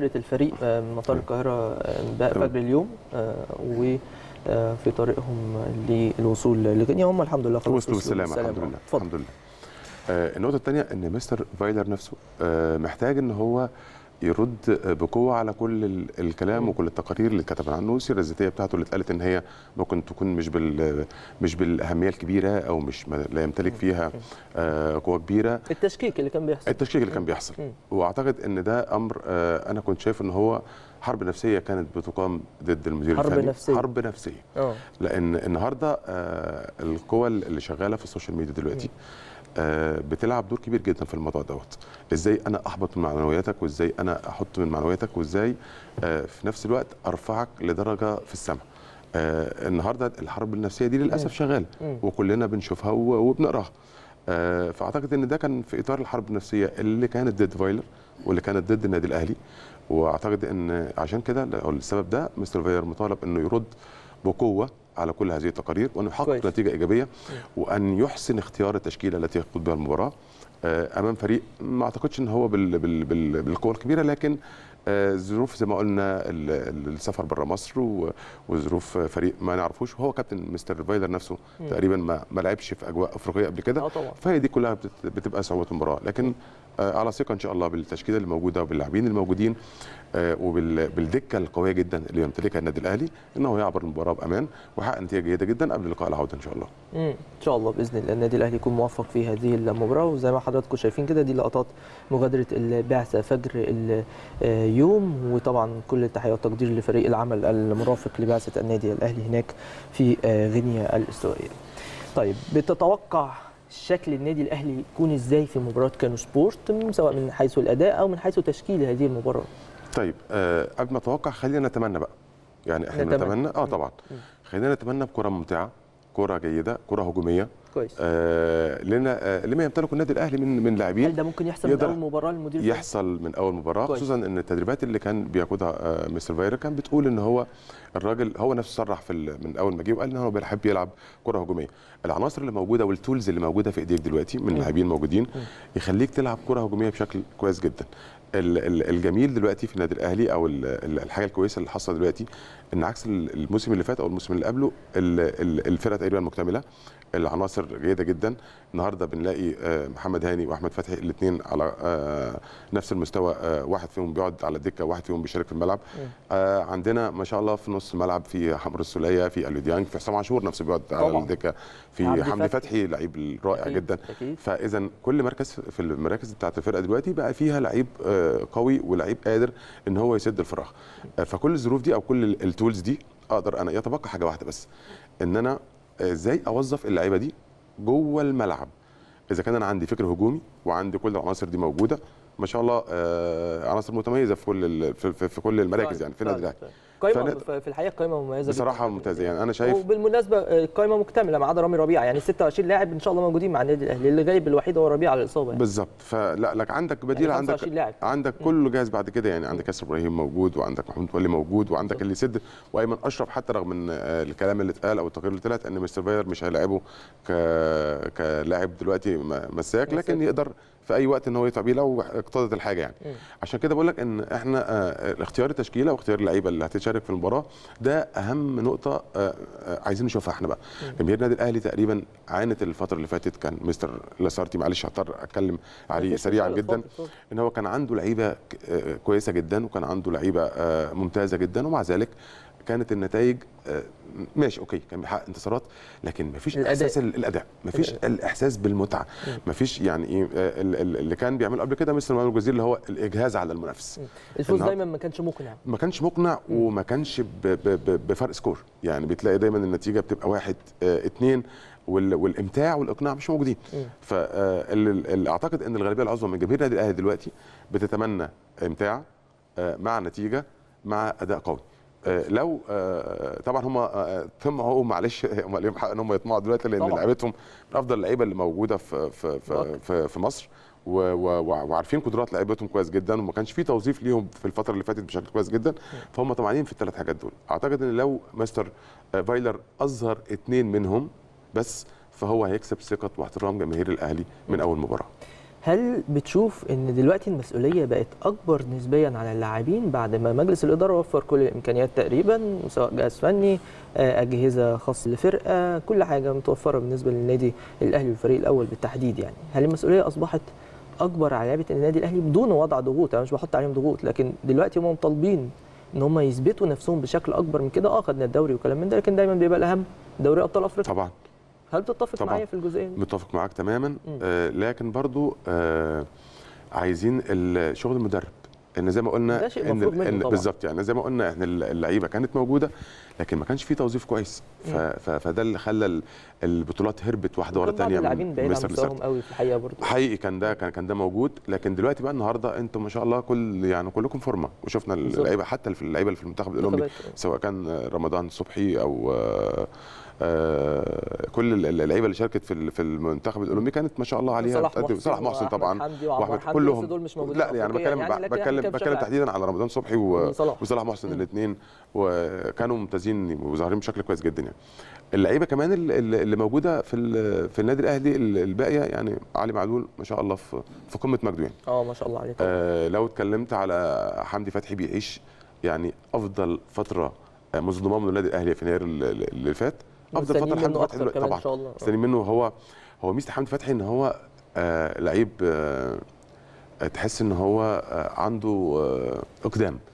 قطرة الفريق آه، من مطار القاهرة آه، بقى فجر اليوم آه، وفي طريقهم للوصول لغينيا هم الحمد لله خلاص وصلوا بالسلامة الحمد لله الحمد لله النقطة الثانية إن مستر فايلر نفسه محتاج إن هو يرد بقوه على كل الكلام وكل التقارير اللي اتكتب عنه السيره الذاتيه بتاعته اللي اتقالت ان هي ممكن تكون مش بال مش بالاهميه الكبيره او مش لا يمتلك فيها آه، قوه كبيره التشكيك اللي كان بيحصل التشكيك اللي كان بيحصل واعتقد ان ده امر آه، انا كنت شايف ان هو حرب نفسيه كانت بتقام ضد المدير حرب الفني نفسيه حرب نفسيه أوه. لان النهارده آه، القوى اللي شغاله في السوشيال ميديا دلوقتي آه، بتلعب دور كبير جدا في الموضوع دوت ازاي انا احبط من معنوياتك وازاي انا احط من معنوياتك وازاي آه، في نفس الوقت ارفعك لدرجه في السماء آه، النهارده الحرب النفسيه دي للاسف شغاله وكلنا بنشوفها وبنقراها فاعتقد ان ده كان في اطار الحرب النفسيه اللي كانت ضد فايلر واللي كانت ضد النادي الاهلي واعتقد ان عشان كده او السبب ده مستر فايلر مطالب انه يرد بقوه على كل هذه التقارير وأن يحقق نتيجة إيجابية وأن يحسن اختيار التشكيلة التي يقود بها المباراة آه، امام فريق ما اعتقدش ان هو بالقوه الكبيره لكن آه، ظروف زي ما قلنا السفر بره مصر وظروف فريق ما نعرفوش وهو كابتن مستر فايلر نفسه مم. تقريبا ما, ما لعبش في اجواء افريقيه قبل كده آه، فهي دي كلها بتبقى صعوبه المباراه لكن على ثقه ان شاء الله بالتشكيله اللي موجوده وباللاعبين الموجودين وبالدكه القويه جدا اللي يمتلكها النادي الاهلي انه يعبر المباراه بامان ويحقق نتيجه جيده جدا قبل لقاء العوده ان شاء الله. مم. ان شاء الله باذن الله النادي الاهلي يكون موفق في هذه المباراه وزي ما حضراتكم شايفين كده دي لقطات مغادره البعثه فجر اليوم وطبعا كل التحيه والتقدير لفريق العمل المرافق لبعثه النادي الاهلي هناك في غينيا الاستوائيه. طيب بتتوقع شكل النادي الاهلي يكون ازاي في مباراه كانو سبورت سواء من حيث الاداء او من حيث تشكيل هذه المباراه؟ طيب آه، قبل ما اتوقع خلينا نتمنى بقى يعني احنا نتمنى, نتمنى. اه طبعا خلينا نتمنى بكره ممتعه كره جيده كره هجوميه كويس آه لنا آه لما يمتلكه النادي الاهلي من من لاعبين هل ده ممكن يحصل من اول مباراه للمدير يحصل من اول مباراه خصوصا ان التدريبات اللي كان بياخدها آه مستر فايرا كان بتقول ان هو الراجل هو نفسه صرح في من اول ما جه وقال ان هو بيحب يلعب كره هجوميه العناصر اللي موجوده والتولز اللي موجوده في ايديك دلوقتي من لاعبين موجودين يخليك تلعب كره هجوميه بشكل كويس جدا الجميل دلوقتي في النادي الاهلي او الحاجه الكويسه اللي حاصله دلوقتي ان عكس الموسم اللي فات او الموسم اللي قبله الفرقه تقريبا مكتمله العناصر جيده جدا النهارده بنلاقي آه، محمد هاني واحمد فتحي الاثنين على آه، نفس المستوى آه، واحد فيهم بيقعد على الدكه واحد فيهم بيشارك في الملعب عندنا ما شاء الله في نص الملعب في حمر السوليه في الوديانج في حسام عاشور نفسه بيقعد على الدكه في حمدي فتحي لعيب رائع جدا فاذا كل مركز في المراكز بتاعت الفرقه دلوقتي بقى فيها لعيب قوي ولعيب قادر ان هو يسد الفراغ فكل الظروف دي او كل التولز دي اقدر انا يتبقى حاجه واحده بس ان انا ازاي اوظف اللعيبه دي جوه الملعب اذا كان انا عندي فكر هجومي وعندي كل العناصر دي موجوده ما شاء الله آه، عناصر متميزه في كل في, في كل المراكز طيب، يعني في النادي طيب، الاهلي طيب. قائمه فن... في الحقيقه قائمه مميزه بصراحه ممتازه يعني انا شايف وبالمناسبه القائمه آه، مكتمله ما عدا رامي ربيعه يعني 26 لاعب ان شاء الله موجودين مع النادي الاهلي اللي غايب الوحيد هو ربيعه على الاصابه يعني. بالظبط فلا لك عندك بديل يعني عندك لاعب. عندك كله جاهز بعد كده يعني عندك ياسر ابراهيم موجود وعندك محمود ولي موجود وعندك اللي يسد وايمن اشرف حتى رغم ان آه، الكلام اللي اتقال او التقرير اللي طلعت ان مستر فاير مش هيلاعبه ك... كلاعب دلوقتي مساك لكن يقدر في اي وقت ان هو يطلع بيه لو اقتضت الحاجه يعني عشان كده بقول لك ان احنا آه، اختيار التشكيله واختيار اللعيبه اللي هتتشارك يشارك في المباراه ده اهم نقطه آه، آه، عايزين نشوفها احنا بقى جماهير النادي الاهلي تقريبا عانت الفتره اللي فاتت كان مستر لاسارتي معلش هضطر اتكلم عليه سريعا جدا ان هو كان عنده لعيبه آه، كويسه جدا وكان عنده لعيبه ممتازه جدا ومع ذلك كانت النتائج آه، ماشي اوكي كان بيحقق انتصارات لكن مفيش الأداء. احساس الاداء مفيش الاحساس بالمتعه مفيش يعني ايه آه، اللي كان بيعمله قبل كده مثل مانويل الجزير اللي هو الاجهاز على المنافس الفوز دايما ما كانش مقنع ما كانش مقنع وما كانش بفرق سكور يعني بتلاقي دايما النتيجه بتبقى واحد اثنين آه، والامتاع والاقناع مش موجودين فاعتقد ان الغالبيه العظمى من جماهير النادي الاهلي دلوقتي بتتمنى امتاع مع نتيجه مع اداء قوي آه، لو آه، طبعا هم آه، تم اهو معلش هم لهم حق ان هم يطمعوا دلوقتي لان لعيبتهم من افضل اللعيبه اللي موجوده في في في, في مصر وعارفين قدرات لعيبتهم كويس جدا وما كانش في توظيف ليهم في الفتره اللي فاتت بشكل كويس جدا فهم طمعانين في الثلاث حاجات دول اعتقد ان لو مستر فايلر اظهر اثنين منهم بس فهو هيكسب ثقه واحترام جماهير الاهلي من اول مباراه هل بتشوف ان دلوقتي المسؤوليه بقت اكبر نسبيا على اللاعبين بعد ما مجلس الاداره وفر كل الامكانيات تقريبا سواء جهاز فني آه، اجهزه خاصه لفرقه كل حاجه متوفره بالنسبه للنادي الاهلي والفريق الاول بالتحديد يعني هل المسؤوليه اصبحت اكبر على لعيبه النادي الاهلي بدون وضع ضغوط انا مش بحط عليهم ضغوط لكن دلوقتي هم مطالبين ان هم يثبتوا نفسهم بشكل اكبر من كده اه خدنا الدوري وكلام من ده لكن دايما بيبقى الاهم دوري ابطال افريقيا طبعا هل تتفق معايا في الجزئيه دي؟ متفق معاك تماما آه لكن برضو آه عايزين شغل المدرب ان زي ما قلنا ان, إن بالظبط يعني زي ما قلنا احنا اللعيبه كانت موجوده لكن ما كانش في توظيف كويس فده اللي خلى البطولات هربت واحده ورا الثانيه من بعيد عن قوي في الحقيقه برضه حقيقي كان ده كان كان ده موجود لكن دلوقتي بقى النهارده انتم ما شاء الله كل يعني كلكم فورمه وشفنا اللعيبه حتى في اللعيبه اللي في المنتخب الاولمبي سواء كان رمضان صبحي او آه، آه، كل اللعيبه اللي شاركت في في المنتخب الاولمبي كانت ما شاء الله عليها بتقدم صلاح محسن طبعا واحمد كلهم دول مش موجودين لا يعني بتكلم يعني بتكلم بتكلم تحديدا على رمضان صبحي وصلاح محسن الاثنين وكانوا ممتازين وظاهرين بشكل كويس جدا يعني اللعيبه كمان اللي موجوده في في النادي الاهلي الباقيه يعني علي معلول ما شاء الله في في قمه مجده يعني اه ما شاء الله عليه آه لو اتكلمت على حمدي فتحي بيعيش يعني افضل فتره آه، منذ من للنادي الاهلي في يناير اللي فات افضل فتره حمدي فتحي دلوقتي طبعا ان شاء الله آه. مستنيين منه هو هو ميزه حمدي فتحي ان هو آه لعيب آه تحس ان هو آه عنده آه اقدام